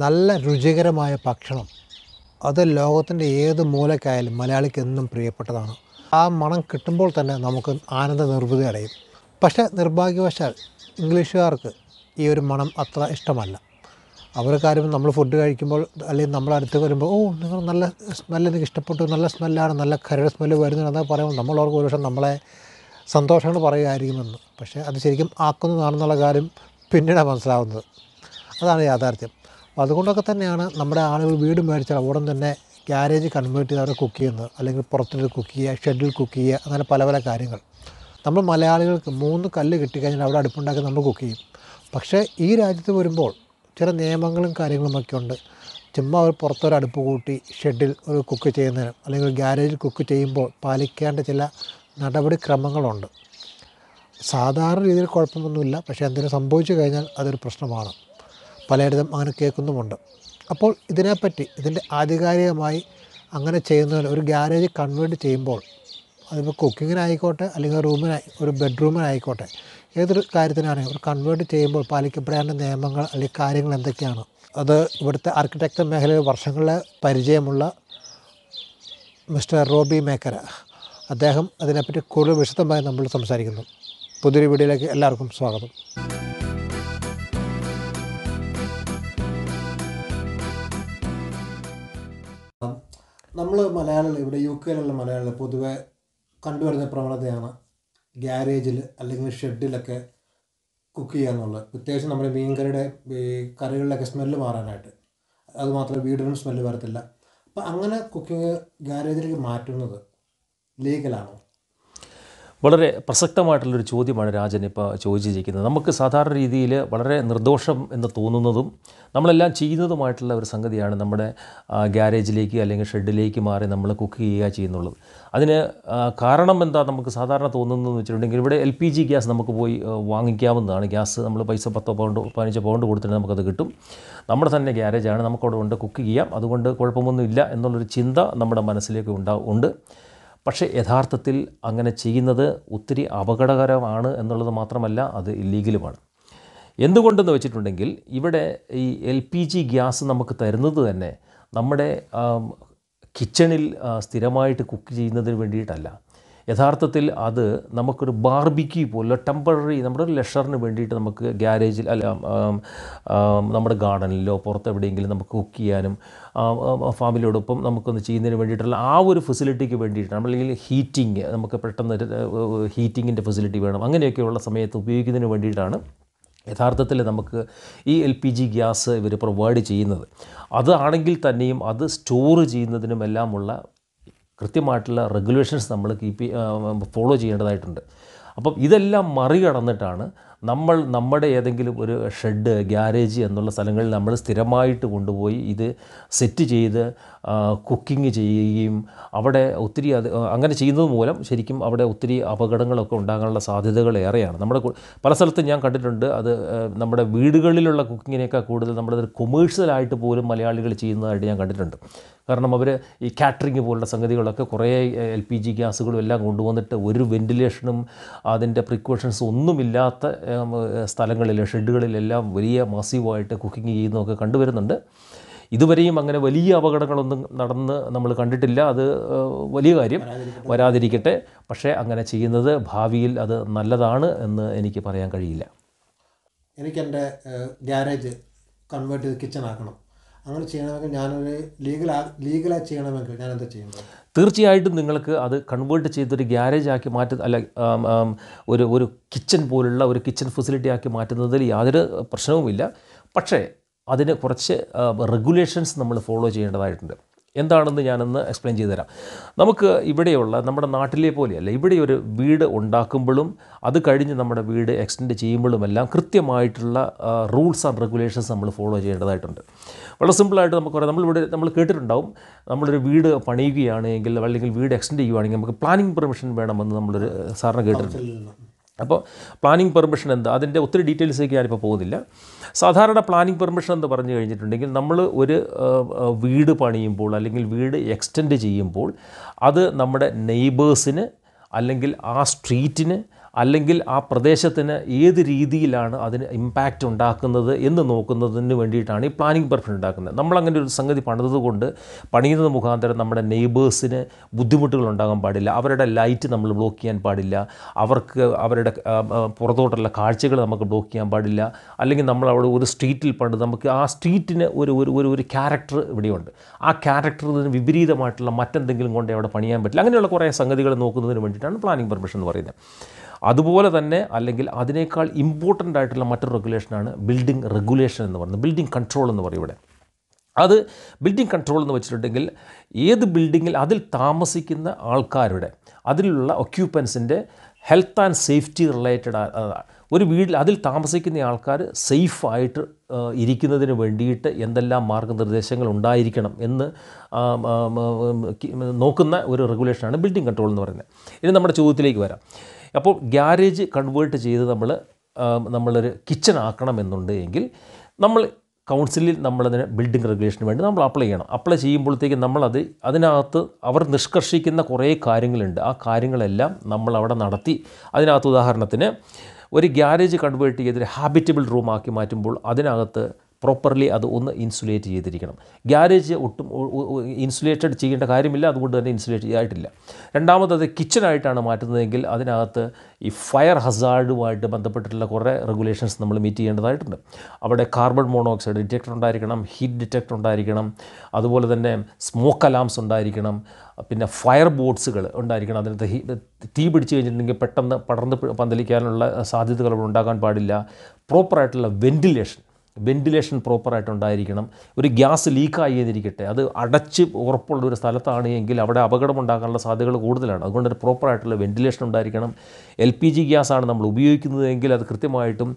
നല്ല രുചികരമായ ഭക്ഷണം അത് ലോകത്തിൻ്റെ ഏത് മൂലക്കായാലും മലയാളിക്ക് എന്നും പ്രിയപ്പെട്ടതാണ് ആ മണം കിട്ടുമ്പോൾ തന്നെ നമുക്ക് ആനന്ദ നിർവൃത അടയും പക്ഷേ നിർഭാഗ്യവശാൽ ഇംഗ്ലീഷുകാർക്ക് ഈ ഒരു മണം അത്ര ഇഷ്ടമല്ല അവർക്കാരും നമ്മൾ ഫുഡ് കഴിക്കുമ്പോൾ അല്ലെങ്കിൽ നമ്മൾ അടുത്ത് വരുമ്പോൾ ഓ നിങ്ങൾ നല്ല സ്മെല്ല് എനിക്ക് ഇഷ്ടപ്പെട്ടു നല്ല സ്മെല്ലാണ് നല്ല കരട് സ്മെല്ല് വരുന്നുണ്ടെന്ന് പറയുമ്പോൾ നമ്മളവർക്ക് ഒരു പക്ഷേ നമ്മളെ സന്തോഷങ്ങൾ പറയുമായിരിക്കുമെന്ന് പക്ഷേ അത് ശരിക്കും ആക്കുന്നതാണെന്നുള്ള കാര്യം പിന്നീടാണ് മനസ്സിലാവുന്നത് അതാണ് യാഥാർത്ഥ്യം അപ്പോൾ അതുകൊണ്ടൊക്കെ തന്നെയാണ് നമ്മുടെ ആളുകൾ വീട് മേടിച്ചാൽ ഉടൻ തന്നെ ഗ്യാരേജ് കൺവേർട്ട് ചെയ്ത് അവരെ കുക്ക് ചെയ്യുന്നത് അല്ലെങ്കിൽ പുറത്തുനിന്ന് കുക്ക് ചെയ്യുക ഷെഡിൽ കുക്ക് ചെയ്യുക അങ്ങനെ പല പല കാര്യങ്ങൾ നമ്മൾ മലയാളികൾക്ക് മൂന്ന് കല്ല് കിട്ടിക്കഴിഞ്ഞാൽ അവിടെ അടുപ്പുണ്ടാക്കി നമ്മൾ കുക്ക് ചെയ്യും പക്ഷേ ഈ രാജ്യത്ത് വരുമ്പോൾ ചില നിയമങ്ങളും കാര്യങ്ങളുമൊക്കെ ഉണ്ട് ചുമ്മാ അവർ പുറത്തൊരു അടുപ്പ് കൂട്ടി ഷെഡിൽ ഒരു കുക്ക് ചെയ്യുന്നതിന് അല്ലെങ്കിൽ ഗ്യാരേജിൽ കുക്ക് ചെയ്യുമ്പോൾ പാലിക്കേണ്ട ചില നടപടിക്രമങ്ങളുണ്ട് സാധാരണ രീതിയിൽ കുഴപ്പമൊന്നുമില്ല പക്ഷേ എന്തെങ്കിലും സംഭവിച്ചു കഴിഞ്ഞാൽ അതൊരു പ്രശ്നമാണ് പലയിടത്തും അങ്ങനെ കേൾക്കുന്നുമുണ്ട് അപ്പോൾ ഇതിനെപ്പറ്റി ഇതിൻ്റെ ആധികാരികമായി അങ്ങനെ ചെയ്യുന്നവർ ഒരു ഗ്യാരേജ് കൺവേർട്ട് ചെയ്യുമ്പോൾ അതിപ്പോൾ കുക്കിങ്ങിനായിക്കോട്ടെ അല്ലെങ്കിൽ റൂമിനായി ഒരു ബെഡ്റൂമിനായിക്കോട്ടെ ഏതൊരു കാര്യത്തിനാണെങ്കിൽ ഒരു കൺവേർട്ട് ചെയ്യുമ്പോൾ പാലിക്കപ്പെടേണ്ട നിയമങ്ങൾ അല്ലെങ്കിൽ കാര്യങ്ങൾ എന്തൊക്കെയാണ് അത് ഇവിടുത്തെ ആർക്കിടെക്ചർ മേഖലയിൽ വർഷങ്ങളിലെ പരിചയമുള്ള മിസ്റ്റർ റോബി മേക്കര അദ്ദേഹം അതിനെപ്പറ്റി കൂടുതൽ വിശദമായി നമ്മൾ സംസാരിക്കുന്നു പുതിയൊരു വീഡിയോയിലേക്ക് എല്ലാവർക്കും സ്വാഗതം മലയാളികൾ ഇവിടെ യു കെയിലുള്ള മലയാളികൾ പൊതുവെ കണ്ടുവരുന്ന പ്രവണതയാണ് ഗ്യാരേജിൽ അല്ലെങ്കിൽ ഷെഡിലൊക്കെ കുക്ക് ചെയ്യുക എന്നുള്ളത് പ്രത്യേകിച്ച് നമ്മുടെ മീൻകറിയുടെ ഈ കറികളിലൊക്കെ സ്മെല്ല് മാറാനായിട്ട് അതുമാത്രമേ വീടിനും സ്മെല്ല് വരത്തില്ല അപ്പം അങ്ങനെ കുക്കിംഗ് ഗ്യാരേജിലേക്ക് മാറ്റുന്നത് ലീഗലാണോ വളരെ പ്രസക്തമായിട്ടുള്ളൊരു ചോദ്യമാണ് രാജൻ ഇപ്പോൾ ചോദിച്ചിരിക്കുന്നത് നമുക്ക് സാധാരണ രീതിയിൽ വളരെ നിർദോഷം എന്ന് തോന്നുന്നതും നമ്മളെല്ലാം ചെയ്യുന്നതുമായിട്ടുള്ള ഒരു സംഗതിയാണ് നമ്മുടെ ഗ്യാരേജിലേക്ക് അല്ലെങ്കിൽ ഷെഡിലേക്ക് മാറി നമ്മൾ കുക്ക് ചെയ്യുക ചെയ്യുന്നുള്ളത് അതിന് കാരണം എന്താ നമുക്ക് സാധാരണ തോന്നുന്നതെന്ന് വെച്ചിട്ടുണ്ടെങ്കിൽ ഇവിടെ എൽ പി ജി ഗ്യാസ് നമുക്ക് പോയി വാങ്ങിക്കാവുന്നതാണ് ഗ്യാസ് നമ്മൾ പൈസ പത്തോ പൗണ്ട് പതിനഞ്ചോ പൗണ്ട് കൊടുത്തിട്ട് നമുക്കത് കിട്ടും നമ്മുടെ തന്നെ ഗ്യാരേജാണ് നമുക്കവിടെ കൊണ്ട് കുക്ക് ചെയ്യാം അതുകൊണ്ട് കുഴപ്പമൊന്നുമില്ല എന്നുള്ളൊരു ചിന്ത നമ്മുടെ മനസ്സിലേക്ക് ഉണ്ടാവും ഉണ്ട് പക്ഷേ യഥാർത്ഥത്തിൽ അങ്ങനെ ചെയ്യുന്നത് ഒത്തിരി അപകടകരമാണ് എന്നുള്ളത് മാത്രമല്ല അത് ഇല്ലീഗലുമാണ് എന്തുകൊണ്ടെന്ന് വെച്ചിട്ടുണ്ടെങ്കിൽ ഇവിടെ ഈ എൽ പി ജി ഗ്യാസ് നമുക്ക് തരുന്നത് തന്നെ നമ്മുടെ കിച്ചണിൽ സ്ഥിരമായിട്ട് കുക്ക് ചെയ്യുന്നതിന് വേണ്ടിയിട്ടല്ല യഥാർത്ഥത്തിൽ അത് നമുക്കൊരു ബാർബിക്കി പോലെ ടെമ്പററി നമ്മുടെ ഒരു ലെഷറിന് വേണ്ടിയിട്ട് നമുക്ക് ഗ്യാരേജിൽ അല്ല നമ്മുടെ ഗാർഡനിലോ പുറത്ത് എവിടെയെങ്കിലും നമുക്ക് കുക്ക് ചെയ്യാനും ഫാമിലിയോടൊപ്പം നമുക്കൊന്ന് ചെയ്യുന്നതിന് വേണ്ടിയിട്ടുള്ള ആ ഒരു ഫെസിലിറ്റിക്ക് വേണ്ടിയിട്ടാണ് അല്ലെങ്കിൽ ഹീറ്റിംഗ് നമുക്ക് പെട്ടെന്ന് ഹീറ്റിങ്ങിൻ്റെ ഫെസിലിറ്റി വേണം അങ്ങനെയൊക്കെയുള്ള സമയത്ത് ഉപയോഗിക്കുന്നതിന് വേണ്ടിയിട്ടാണ് യഥാർത്ഥത്തിൽ നമുക്ക് ഈ എൽ പി ജി ഗ്യാസ് ഇവർ പ്രൊവൈഡ് ചെയ്യുന്നത് അതാണെങ്കിൽ തന്നെയും അത് സ്റ്റോർ ചെയ്യുന്നതിനുമെല്ലാമുള്ള കൃത്യമായിട്ടുള്ള റെഗുലേഷൻസ് നമ്മൾ കീപ്പ് ഫോളോ ചെയ്യേണ്ടതായിട്ടുണ്ട് അപ്പം ഇതെല്ലാം മറികടന്നിട്ടാണ് നമ്മൾ നമ്മുടെ ഏതെങ്കിലും ഒരു ഷെഡ് ഗ്യാരേജ് എന്നുള്ള സ്ഥലങ്ങളിൽ നമ്മൾ സ്ഥിരമായിട്ട് കൊണ്ടുപോയി ഇത് സെറ്റ് ചെയ്ത് കുക്കിംഗ് ചെയ്യുകയും അവിടെ ഒത്തിരി അത് അങ്ങനെ ചെയ്യുന്നത് മൂലം ശരിക്കും അവിടെ ഒത്തിരി അപകടങ്ങളൊക്കെ ഉണ്ടാകാനുള്ള സാധ്യതകൾ ഏറെയാണ് നമ്മുടെ പല സ്ഥലത്തും ഞാൻ കണ്ടിട്ടുണ്ട് അത് നമ്മുടെ വീടുകളിലുള്ള കുക്കിങ്ങിനേക്കാൾ കൂടുതൽ നമ്മളത് കൊമേഴ്സ്യലായിട്ട് പോലും മലയാളികൾ ചെയ്യുന്നതായിട്ട് ഞാൻ കണ്ടിട്ടുണ്ട് കാരണം അവർ ഈ കാറ്ററിംഗ് പോലുള്ള സംഗതികളൊക്കെ കുറേ എൽ പി ജി ഗ്യാസുകളും എല്ലാം കൊണ്ടുവന്നിട്ട് ഒരു വെൻറ്റിലേഷനും അതിൻ്റെ പ്രിക്കോഷൻസും ഒന്നുമില്ലാത്ത സ്ഥലങ്ങളിൽ ഷെഡുകളിലെല്ലാം വലിയ മാസീവായിട്ട് കുക്കിംഗ് ചെയ്യുന്നതൊക്കെ കണ്ടുവരുന്നുണ്ട് ഇതുവരെയും അങ്ങനെ വലിയ അപകടങ്ങളൊന്നും നടന്ന് നമ്മൾ കണ്ടിട്ടില്ല അത് വലിയ കാര്യം വരാതിരിക്കട്ടെ പക്ഷേ അങ്ങനെ ചെയ്യുന്നത് ഭാവിയിൽ അത് നല്ലതാണ് എന്ന് എനിക്ക് പറയാൻ കഴിയില്ല എനിക്കെൻ്റെ ഗ്യാരേജ് കൺവേർട്ട് ചെയ്ത് കിച്ചൺ ആക്കണം അങ്ങനെ ചെയ്യണമെങ്കിൽ ഞാനൊരു ലീഗൽ ലീഗലായി ചെയ്യണമെങ്കിൽ ഞാൻ എന്താ ചെയ്യുന്നത് തീർച്ചയായിട്ടും നിങ്ങൾക്ക് അത് കൺവേർട്ട് ചെയ്തൊരു ഗ്യാരേജ് ആക്കി മാറ്റ അല്ല ഒരു ഒരു കിച്ചൺ പോലുള്ള ഒരു കിച്ചൺ ഫെസിലിറ്റി ആക്കി മാറ്റുന്നതിൽ യാതൊരു പ്രശ്നവുമില്ല പക്ഷേ അതിന് കുറച്ച് റെഗുലേഷൻസ് നമ്മൾ ഫോളോ ചെയ്യേണ്ടതായിട്ടുണ്ട് എന്താണെന്ന് ഞാനൊന്ന് എക്സ്പ്ലെയിൻ ചെയ്തു തരാം നമുക്ക് ഇവിടെയുള്ള നമ്മുടെ നാട്ടിലെ പോലെയല്ല ഇവിടെ ഒരു വീട് ഉണ്ടാക്കുമ്പോഴും അത് കഴിഞ്ഞ് നമ്മുടെ വീട് എക്സ്റ്റെൻഡ് ചെയ്യുമ്പോഴുമെല്ലാം കൃത്യമായിട്ടുള്ള റൂൾസ് ആൻഡ് റെഗുലേഷൻസ് നമ്മൾ ഫോളോ ചെയ്യേണ്ടതായിട്ടുണ്ട് വളരെ സിമ്പിളായിട്ട് നമുക്ക് പറയാം നമ്മളിവിടെ നമ്മൾ കേട്ടിട്ടുണ്ടാവും നമ്മളൊരു വീട് പണിയുകയാണെങ്കിൽ അല്ലെങ്കിൽ വീട് എക്സ്റ്റെൻഡ് ചെയ്യുകയാണെങ്കിൽ നമുക്ക് പ്ലാനിംഗ് പെർമിഷൻ വേണമെന്ന് നമ്മളൊരു സാറിന് കേട്ടിട്ടുണ്ട് അപ്പോൾ പ്ലാനിംഗ് പെർമിഷൻ എന്താ അതിൻ്റെ ഒത്തിരി ഡീറ്റെയിൽസിലേക്ക് ഞാനിപ്പോൾ പോകുന്നില്ല സാധാരണ പ്ലാനിംഗ് പെർമിഷൻ എന്ന് പറഞ്ഞു കഴിഞ്ഞിട്ടുണ്ടെങ്കിൽ നമ്മൾ ഒരു വീട് പണിയുമ്പോൾ അല്ലെങ്കിൽ വീട് എക്സ്റ്റെൻഡ് ചെയ്യുമ്പോൾ അത് നമ്മുടെ നെയ്ബേഴ്സിന് അല്ലെങ്കിൽ ആ സ്ട്രീറ്റിന് അല്ലെങ്കിൽ ആ പ്രദേശത്തിന് ഏത് രീതിയിലാണ് അതിന് ഇമ്പാക്റ്റ് ഉണ്ടാക്കുന്നത് എന്ന് നോക്കുന്നതിന് വേണ്ടിയിട്ടാണ് ഈ പ്ലാനിംഗ് പെർമിഷൻ ഉണ്ടാക്കുന്നത് നമ്മളങ്ങനെ ഒരു സംഗതി പണിതുകൊണ്ട് പണിയുന്നത് മുഖാന്തരം നമ്മുടെ നെയ്ബേഴ്സിന് ബുദ്ധിമുട്ടുകൾ ഉണ്ടാകാൻ പാടില്ല അവരുടെ ലൈറ്റ് നമ്മൾ ബ്ലോക്ക് ചെയ്യാൻ പാടില്ല അവർക്ക് അവരുടെ പുറത്തോട്ടുള്ള കാഴ്ചകൾ നമുക്ക് ബ്ലോക്ക് ചെയ്യാൻ പാടില്ല അല്ലെങ്കിൽ നമ്മൾ അവിടെ ഒരു സ്ട്രീറ്റിൽ പണ്ട് നമുക്ക് ആ സ്ട്രീറ്റിന് ഒരു ഒരു ഒരു ഒരു ക്യാരക്ടർ ഇവിടെയുണ്ട് ആ ക്യാരക്ടറിന് വിപരീതമായിട്ടുള്ള മറ്റെന്തെങ്കിലും കൊണ്ട് അവിടെ പണിയാൻ പറ്റില്ല അങ്ങനെയുള്ള കുറേ സംഗതികൾ നോക്കുന്നതിന് വേണ്ടിയിട്ടാണ് പ്ലാനിംഗ് പെർമിഷൻ എന്ന് പറയുന്നത് അതുപോലെ തന്നെ അല്ലെങ്കിൽ അതിനേക്കാൾ ഇമ്പോർട്ടൻ്റ് ആയിട്ടുള്ള മറ്റൊരു റെഗുലേഷനാണ് ബിൽഡിംഗ് റെഗുലേഷൻ എന്ന് പറയുന്നത് ബിൽഡിംഗ് കൺട്രോൾ എന്ന് പറയും ഇവിടെ അത് ബിൽഡിംഗ് കൺട്രോൾ എന്ന് വെച്ചിട്ടുണ്ടെങ്കിൽ ഏത് ബിൽഡിങ്ങിൽ അതിൽ താമസിക്കുന്ന ആൾക്കാരുടെ അതിലുള്ള ഒക്യൂപ്പൻസിൻ്റെ ഹെൽത്ത് ആൻഡ് സേഫ്റ്റി റിലേറ്റഡ് ഒരു വീട്ടിൽ അതിൽ താമസിക്കുന്ന ആൾക്കാർ സേഫായിട്ട് ഇരിക്കുന്നതിന് വേണ്ടിയിട്ട് എന്തെല്ലാം മാർഗനിർദ്ദേശങ്ങൾ ഉണ്ടായിരിക്കണം എന്ന് നോക്കുന്ന ഒരു റെഗുലേഷനാണ് ബിൽഡിംഗ് കൺട്രോൾ എന്ന് പറയുന്നത് ഇനി നമ്മുടെ ചോദ്യത്തിലേക്ക് വരാം അപ്പോൾ ഗ്യാരേജ് കൺവേർട്ട് ചെയ്ത് നമ്മൾ നമ്മളൊരു കിച്ചൺ ആക്കണം എന്നുണ്ട് എങ്കിൽ നമ്മൾ കൗൺസിലിൽ നമ്മളതിന് ബിൽഡിംഗ് റെഗുലേഷന് വേണ്ടി നമ്മൾ അപ്ലൈ ചെയ്യണം അപ്ലൈ ചെയ്യുമ്പോഴത്തേക്ക് നമ്മളത് അതിനകത്ത് അവർ നിഷ്കർഷിക്കുന്ന കുറേ കാര്യങ്ങളുണ്ട് ആ കാര്യങ്ങളെല്ലാം നമ്മൾ അവിടെ നടത്തി അതിനകത്ത് ഉദാഹരണത്തിന് ഒരു ഗ്യാരേജ് കൺവേർട്ട് ചെയ്തൊരു ഹാബിറ്റബിൾ റൂം ആക്കി മാറ്റുമ്പോൾ അതിനകത്ത് പ്രോപ്പർലി അത് ഒന്ന് ഇൻസുലേറ്റ് ചെയ്തിരിക്കണം ഗ്യാരേജ് ഒട്ടും ഇൻസുലേറ്റഡ് ചെയ്യേണ്ട കാര്യമില്ല അതുകൊണ്ട് തന്നെ ഇൻസുലേറ്റ് ആയിട്ടില്ല രണ്ടാമത് അത് കിച്ചണായിട്ടാണ് മാറ്റുന്നതെങ്കിൽ അതിനകത്ത് ഈ ഫയർ ഹസാർഡുമായിട്ട് ബന്ധപ്പെട്ടിട്ടുള്ള കുറേ റെഗുലേഷൻസ് നമ്മൾ മീറ്റ് ചെയ്യേണ്ടതായിട്ടുണ്ട് അവിടെ കാർബൺ മോണോക്സൈഡ് ഡിറ്റക്ടർ ഉണ്ടായിരിക്കണം ഹീറ്റ് ഡിറ്റക്ടർ ഉണ്ടായിരിക്കണം അതുപോലെ തന്നെ സ്മോക്ക് അലാംസ് ഉണ്ടായിരിക്കണം പിന്നെ ഫയർ ബോട്ട്സുകൾ ഉണ്ടായിരിക്കണം അതിനകത്ത് ഹീ തീ പിടിച്ചു കഴിഞ്ഞിട്ടുണ്ടെങ്കിൽ പെട്ടെന്ന് പടർന്ന് പന്തലിക്കാനുള്ള സാധ്യതകൾ ഉണ്ടാകാൻ പാടില്ല പ്രോപ്പറായിട്ടുള്ള വെൻറ്റിലേഷൻ വെൻറ്റിലേഷൻ പ്രോപ്പറായിട്ടുണ്ടായിരിക്കണം ഒരു ഗ്യാസ് ലീക്കായി ചെയ്തിരിക്കട്ടെ അത് അടച്ച് ഉറപ്പുള്ള ഒരു സ്ഥലത്താണ് എങ്കിൽ അവിടെ ഉണ്ടാകാനുള്ള സാധ്യതകൾ കൂടുതലാണ് അതുകൊണ്ട് ഒരു പ്രോപ്പറായിട്ടുള്ള വെൻറ്റിലേഷൻ ഉണ്ടായിരിക്കണം എൽ പി ജി ഗ്യാസാണ് നമ്മൾ ഉപയോഗിക്കുന്നതെങ്കിൽ അത് കൃത്യമായിട്ടും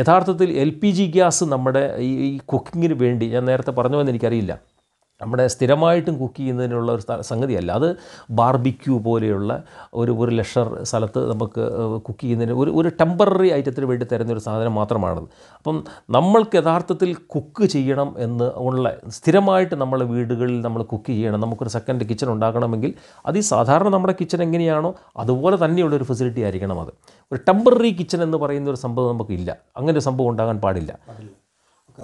യഥാർത്ഥത്തിൽ എൽ പി ജി ഗ്യാസ് നമ്മുടെ ഈ കുക്കിങ്ങിന് വേണ്ടി ഞാൻ നേരത്തെ പറഞ്ഞു എന്ന് എനിക്കറിയില്ല നമ്മുടെ സ്ഥിരമായിട്ടും കുക്ക് ചെയ്യുന്നതിനുള്ള ഒരു സംഗതിയല്ല അത് ബാർബിക്യൂ പോലെയുള്ള ഒരു ഒരു ലഷർ സ്ഥലത്ത് നമുക്ക് കുക്ക് ചെയ്യുന്നതിന് ഒരു ഒരു ടെമ്പററി ഐറ്റത്തിന് വേണ്ടി തരുന്ന ഒരു സാധനം മാത്രമാണത് അപ്പം നമ്മൾക്ക് യഥാർത്ഥത്തിൽ കുക്ക് ചെയ്യണം എന്ന് ഉള്ള സ്ഥിരമായിട്ട് നമ്മളെ വീടുകളിൽ നമ്മൾ കുക്ക് ചെയ്യണം നമുക്കൊരു സെക്കൻഡ് കിച്ചൺ ഉണ്ടാക്കണമെങ്കിൽ അത് ഈ സാധാരണ നമ്മുടെ കിച്ചൺ എങ്ങനെയാണോ അതുപോലെ തന്നെയുള്ള ഒരു ഫെസിലിറ്റി ആയിരിക്കണം അത് ഒരു ടെമ്പററി കിച്ചൺ എന്ന് പറയുന്ന ഒരു സംഭവം നമുക്കില്ല അങ്ങനെ ഒരു സംഭവം ഉണ്ടാകാൻ പാടില്ല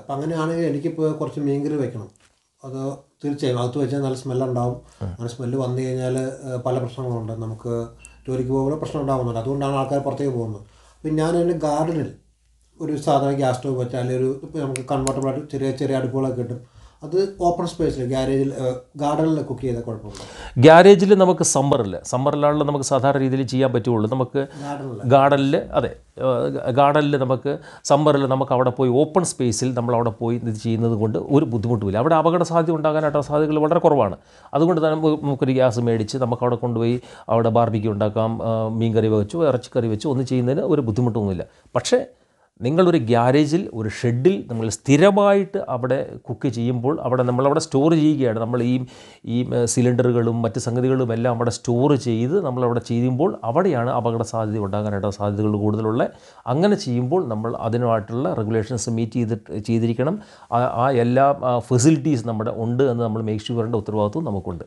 അപ്പം അങ്ങനെയാണെങ്കിൽ എനിക്കിപ്പോൾ കുറച്ച് മീൻകറി വെക്കണം അത് തീർച്ചയായും അകത്ത് വെച്ചാൽ നല്ല സ്മെല്ലുണ്ടാവും നല്ല സ്മെല്ല് വന്നു കഴിഞ്ഞാൽ പല പ്രശ്നങ്ങളുണ്ട് നമുക്ക് ജോലിക്ക് പോകുമ്പോൾ പ്രശ്നം ഉണ്ടാകുന്നുണ്ട് അതുകൊണ്ടാണ് ആൾക്കാർ പുറത്തേക്ക് പോകുന്നത് അപ്പം ഞാൻ എൻ്റെ ഗാർഡനിൽ ഒരു സാധാരണ ഗ്യാസ് സ്റ്റോവ് വെച്ചാൽ ഒരു നമുക്ക് കൺവർട്ടബിളായിട്ട് ചെറിയ ചെറിയ അടുപ്പുകളൊക്കെ കിട്ടും അത് ഓപ്പൺ സ്പേസിൽ ഗ്യാരേജിൽ ഗാർഡനിൽ കുക്ക് ചെയ്താൽ കുഴപ്പമില്ല ഗ്യാരേജിൽ നമുക്ക് സമ്മറിൽ സമ്മറിലാണല്ലോ നമുക്ക് സാധാരണ രീതിയിൽ ചെയ്യാൻ പറ്റുള്ളൂ നമുക്ക് ഗാർഡനിൽ അതെ ഗാർഡനിൽ നമുക്ക് സമ്മറിൽ നമുക്ക് അവിടെ പോയി ഓപ്പൺ സ്പേസിൽ നമ്മൾ അവിടെ പോയി ഇത് ചെയ്യുന്നത് കൊണ്ട് ഒരു ബുദ്ധിമുട്ടുമില്ല അവിടെ അപകട സാധ്യത ഉണ്ടാകാനായിട്ട് സാധ്യതകൾ വളരെ കുറവാണ് അതുകൊണ്ട് തന്നെ നമുക്കൊരു ഗ്യാസ് മേടിച്ച് നമുക്ക് അവിടെ കൊണ്ടുപോയി അവിടെ ബാർബിക്ക് ഉണ്ടാക്കാം മീൻ കറി വെച്ചു ഇറച്ചിക്കറി വെച്ചു ഒന്ന് ചെയ്യുന്നതിന് ഒരു ബുദ്ധിമുട്ടൊന്നുമില്ല പക്ഷേ നിങ്ങളൊരു ഗ്യാരേജിൽ ഒരു ഷെഡിൽ നമ്മൾ സ്ഥിരമായിട്ട് അവിടെ കുക്ക് ചെയ്യുമ്പോൾ അവിടെ നമ്മളവിടെ സ്റ്റോർ ചെയ്യുകയാണ് നമ്മൾ ഈ ഈ സിലിണ്ടറുകളും മറ്റ് സംഗതികളും എല്ലാം അവിടെ സ്റ്റോർ ചെയ്ത് നമ്മളവിടെ ചെയ്യുമ്പോൾ അവിടെയാണ് അപകട സാധ്യത ഉണ്ടാകാനായിട്ട് സാധ്യതകൾ കൂടുതലുള്ള അങ്ങനെ ചെയ്യുമ്പോൾ നമ്മൾ അതിനായിട്ടുള്ള റെഗുലേഷൻസ് മീറ്റ് ചെയ്തിട്ട് ചെയ്തിരിക്കണം ആ എല്ലാ ഫെസിലിറ്റീസ് നമ്മുടെ ഉണ്ട് എന്ന് നമ്മൾ മേക്ക് ഷുവറിൻ്റെ ഉത്തരവാദിത്വം നമുക്കുണ്ട്